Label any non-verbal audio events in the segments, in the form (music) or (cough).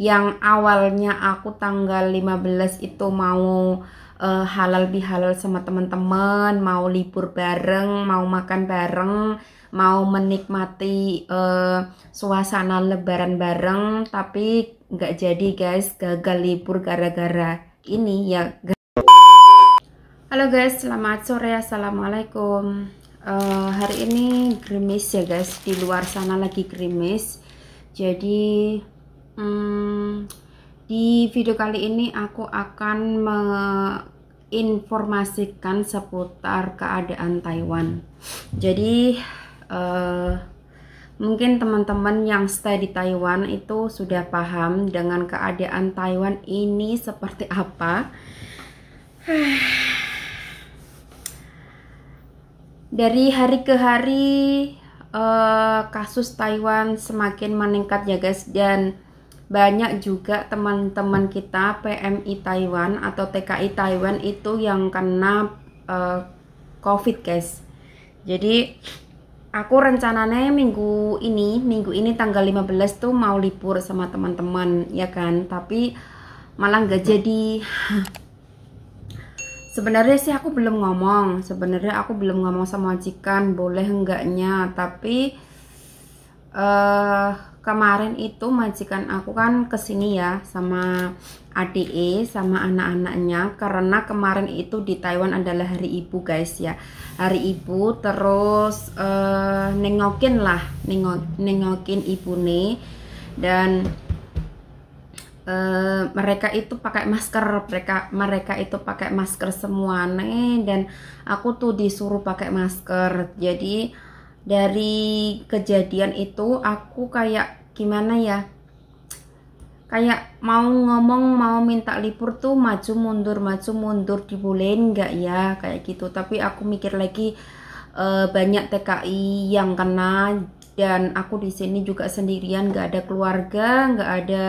yang awalnya aku tanggal 15 itu mau uh, halal bihalal sama teman-teman, mau libur bareng, mau makan bareng, mau menikmati uh, suasana lebaran bareng, tapi nggak jadi guys, gagal libur gara-gara ini ya. Halo guys, selamat sore, assalamualaikum. Uh, hari ini gerimis ya guys, di luar sana lagi gerimis. Jadi Hmm, di video kali ini aku akan menginformasikan seputar keadaan Taiwan. Jadi uh, mungkin teman-teman yang stay di Taiwan itu sudah paham dengan keadaan Taiwan ini seperti apa. (sighs) Dari hari ke hari eh, kasus Taiwan semakin meningkat ya guys dan banyak juga teman-teman kita PMI Taiwan atau TKI Taiwan itu yang kena uh, COVID guys jadi aku rencananya ya minggu ini minggu ini tanggal 15 tuh mau libur sama teman-teman ya kan tapi malah nggak jadi (laughs) sebenarnya sih aku belum ngomong sebenarnya aku belum ngomong sama majikan boleh enggaknya tapi eh uh, kemarin itu majikan aku kan kesini ya sama ADE sama anak-anaknya karena kemarin itu di Taiwan adalah hari ibu guys ya hari ibu terus uh, nengokin lah nengok nengokin ibu nih dan uh, mereka itu pakai masker mereka mereka itu pakai masker semua nih dan aku tuh disuruh pakai masker jadi dari kejadian itu aku kayak gimana ya kayak mau ngomong mau minta libur tuh maju mundur maju mundur dibulen nggak ya kayak gitu tapi aku mikir lagi e, banyak TKI yang kena dan aku di sini juga sendirian nggak ada keluarga nggak ada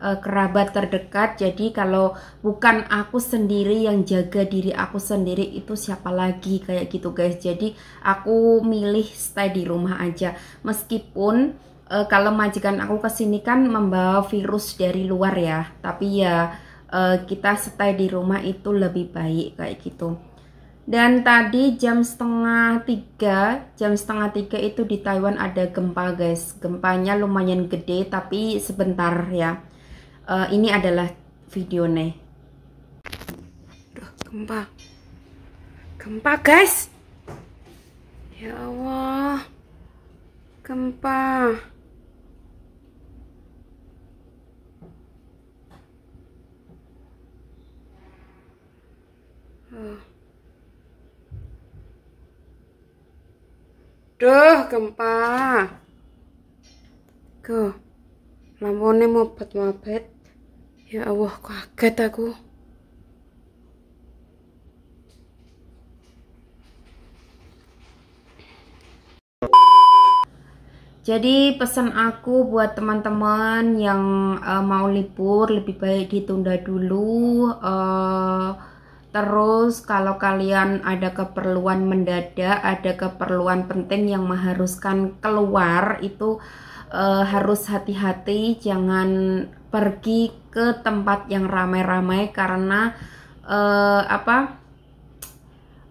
uh, kerabat terdekat. Jadi kalau bukan aku sendiri yang jaga diri aku sendiri itu siapa lagi kayak gitu guys. Jadi aku milih stay di rumah aja. Meskipun uh, kalau majikan aku kesini kan membawa virus dari luar ya. Tapi ya uh, kita stay di rumah itu lebih baik kayak gitu. Dan tadi jam setengah tiga, jam setengah tiga itu di Taiwan ada gempa guys. Gempanya lumayan gede tapi sebentar ya uh, ini adalah videonya. Duh, gempa. Gempa, guys. Ya Allah. Gempa. Duh, gempa. Go. mau mobet -mabet. Ya Allah, kaget aku. Jadi pesan aku buat teman-teman yang uh, mau libur lebih baik ditunda dulu. Uh, terus kalau kalian ada keperluan mendadak, ada keperluan penting yang mengharuskan keluar itu uh, harus hati-hati, jangan pergi ke tempat yang ramai-ramai karena uh, apa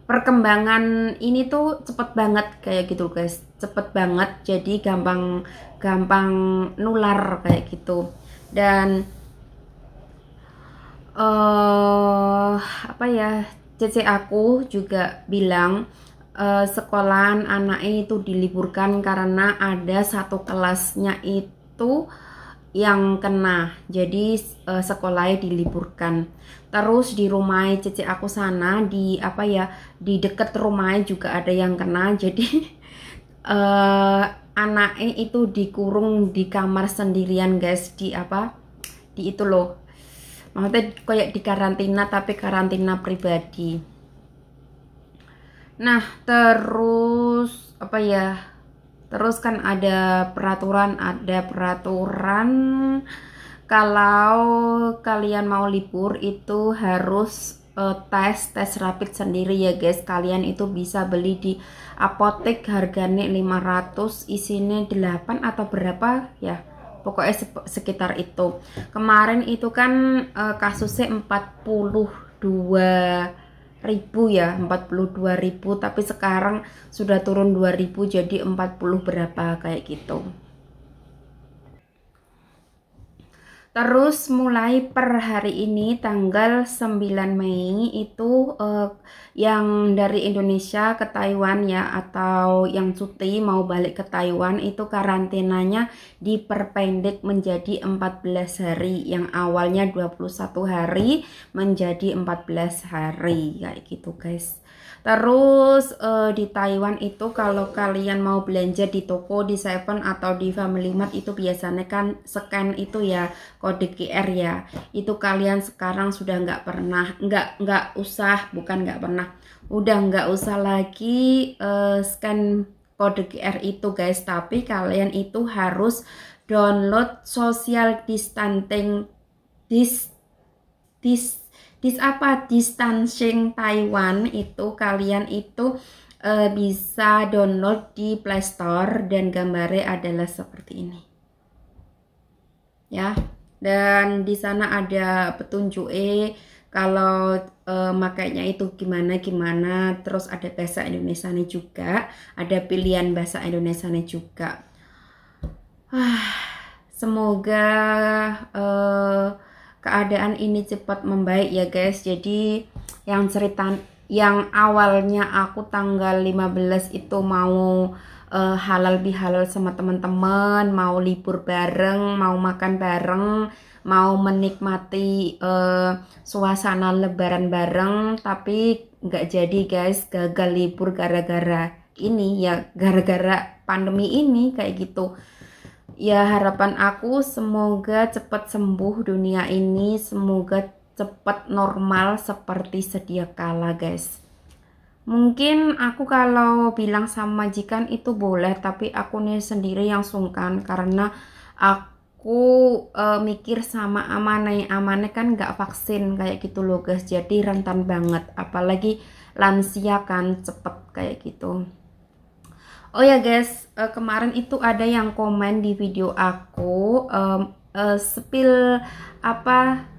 perkembangan ini tuh cepet banget kayak gitu guys cepet banget jadi gampang gampang nular kayak gitu dan uh, apa ya CC aku juga bilang uh, sekolahan anaknya itu diliburkan karena ada satu kelasnya itu yang kena jadi uh, eh, sekolahnya diliburkan terus di rumah cece aku sana di apa ya di deket rumah juga ada yang kena (laughs) jadi uh, anaknya itu dikurung di kamar sendirian guys di apa di itu loh maksudnya kayak di karantina tapi karantina pribadi nah terus apa ya Terus kan ada peraturan, ada peraturan kalau kalian mau libur itu harus uh, tes tes rapid sendiri ya guys. Kalian itu bisa beli di apotek harganya 500, isinya 8 atau berapa ya? Pokoknya sekitar itu. Kemarin itu kan uh, kasusnya 42 ribu ya 42 ribu tapi sekarang sudah turun 2000 jadi 40 berapa kayak gitu Terus mulai per hari ini tanggal 9 Mei itu eh, yang dari Indonesia ke Taiwan ya atau yang cuti mau balik ke Taiwan itu karantinanya diperpendek menjadi 14 hari yang awalnya 21 hari menjadi 14 hari kayak gitu guys. Terus eh, di Taiwan itu kalau kalian mau belanja di toko, di Seven atau di Family Mart itu biasanya kan scan itu ya kode QR ya itu kalian sekarang sudah nggak pernah nggak nggak usah bukan nggak pernah udah nggak usah lagi uh, scan kode QR itu guys tapi kalian itu harus download social distancing dis dis dis apa distancing Taiwan itu kalian itu e, bisa download di Play Store dan gambarnya adalah seperti ini ya dan di sana ada petunjuk E kalau e, makanya itu gimana gimana terus ada bahasa Indonesia nih juga ada pilihan bahasa Indonesia nih juga ah, semoga e, keadaan ini cepat membaik ya guys jadi yang cerita yang awalnya aku tanggal 15 itu mau uh, halal bihalal sama teman-teman, mau libur bareng, mau makan bareng, mau menikmati uh, suasana lebaran bareng, tapi nggak jadi guys, gagal libur gara-gara ini ya, gara-gara pandemi ini kayak gitu. Ya harapan aku semoga cepat sembuh dunia ini, semoga cepat normal seperti sedia kala guys. Mungkin aku kalau bilang sama majikan itu boleh, tapi aku nih sendiri yang sungkan karena aku e, mikir sama amane. Amane kan gak vaksin kayak gitu loh guys, jadi rentan banget. Apalagi lansia kan cepet kayak gitu. Oh ya guys, e, kemarin itu ada yang komen di video aku e, e, spill apa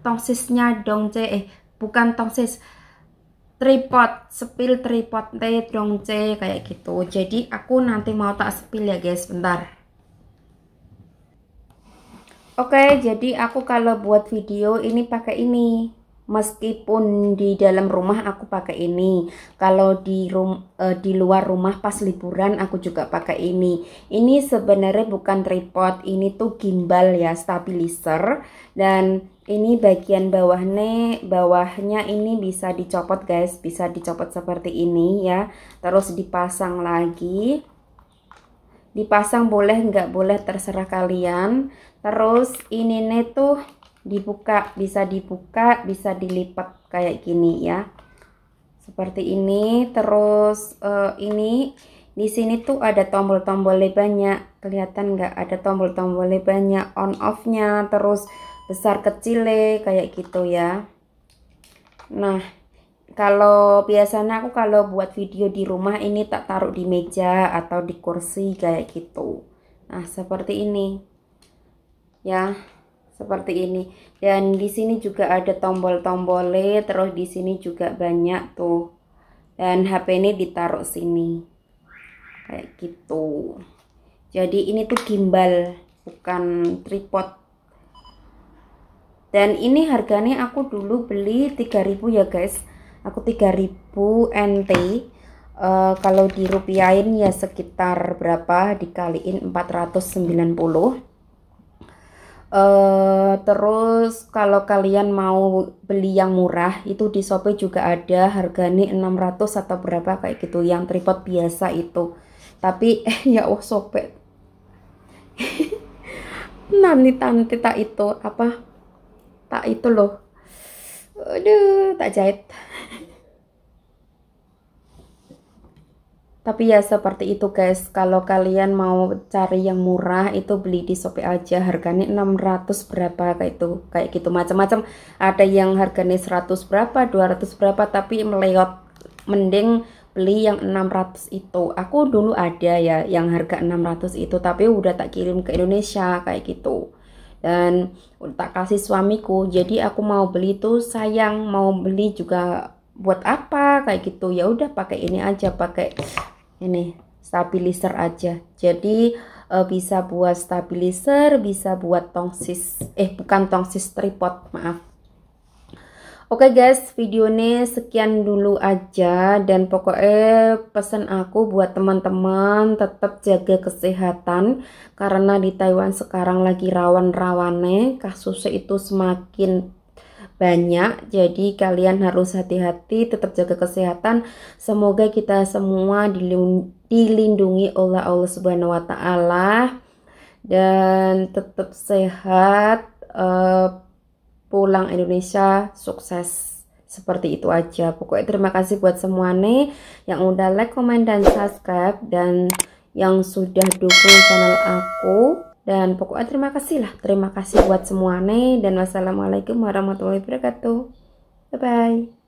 tongsisnya dong ce eh bukan tongsis tripod sepil tripod te dong C kayak gitu jadi aku nanti mau tak sepil ya guys bentar oke okay, jadi aku kalau buat video ini pakai ini meskipun di dalam rumah aku pakai ini kalau di rum, uh, di luar rumah pas liburan aku juga pakai ini ini sebenarnya bukan tripod ini tuh gimbal ya stabilizer dan ini bagian bawahnya bawahnya ini bisa dicopot guys bisa dicopot seperti ini ya terus dipasang lagi dipasang boleh nggak boleh terserah kalian terus ini nih tuh dibuka bisa dibuka bisa dilipat kayak gini ya seperti ini terus uh, ini di sini tuh ada tombol tombol banyak kelihatan nggak ada tombol tombol banyak on off-nya terus besar kecil kayak gitu ya nah kalau biasanya aku kalau buat video di rumah ini tak taruh di meja atau di kursi kayak gitu nah seperti ini ya seperti ini dan di sini juga ada tombol tombol terus di sini juga banyak tuh dan HP ini ditaruh sini kayak gitu jadi ini tuh gimbal bukan tripod dan ini harganya aku dulu beli 3000 ya guys aku 3000 NT uh, kalau dirupiahin ya sekitar berapa dikaliin 490 uh, eh, terus kalau kalian mau beli yang murah itu di Shopee juga ada harganya 600 atau berapa kayak gitu yang tripod biasa itu tapi (laughs) eh, ya oh sobek (laughs) nanti nanti tak itu apa tak ah, itu loh aduh tak jahit tapi ya seperti itu guys kalau kalian mau cari yang murah itu beli di Shopee aja harganya 600 berapa kayak itu kayak gitu macam-macam ada yang harganya 100 berapa 200 berapa tapi meleot mending beli yang 600 itu aku dulu ada ya yang harga 600 itu tapi udah tak kirim ke Indonesia kayak gitu dan tak kasih suamiku jadi aku mau beli tuh sayang mau beli juga buat apa kayak gitu ya udah pakai ini aja pakai ini stabilizer aja jadi e, bisa buat stabilizer bisa buat tongsis eh bukan tongsis tripod maaf Oke okay guys, video ini sekian dulu aja dan pokoknya pesan aku buat teman-teman tetap jaga kesehatan karena di Taiwan sekarang lagi rawan-rawane, kasusnya itu semakin banyak. Jadi kalian harus hati-hati, tetap jaga kesehatan. Semoga kita semua dilindungi oleh Allah Subhanahu wa taala dan tetap sehat. Uh, Pulang Indonesia sukses seperti itu aja pokoknya terima kasih buat semua nih yang udah like, comment, dan subscribe dan yang sudah dukung channel aku dan pokoknya terima kasih lah terima kasih buat semua nih dan wassalamualaikum warahmatullahi wabarakatuh bye bye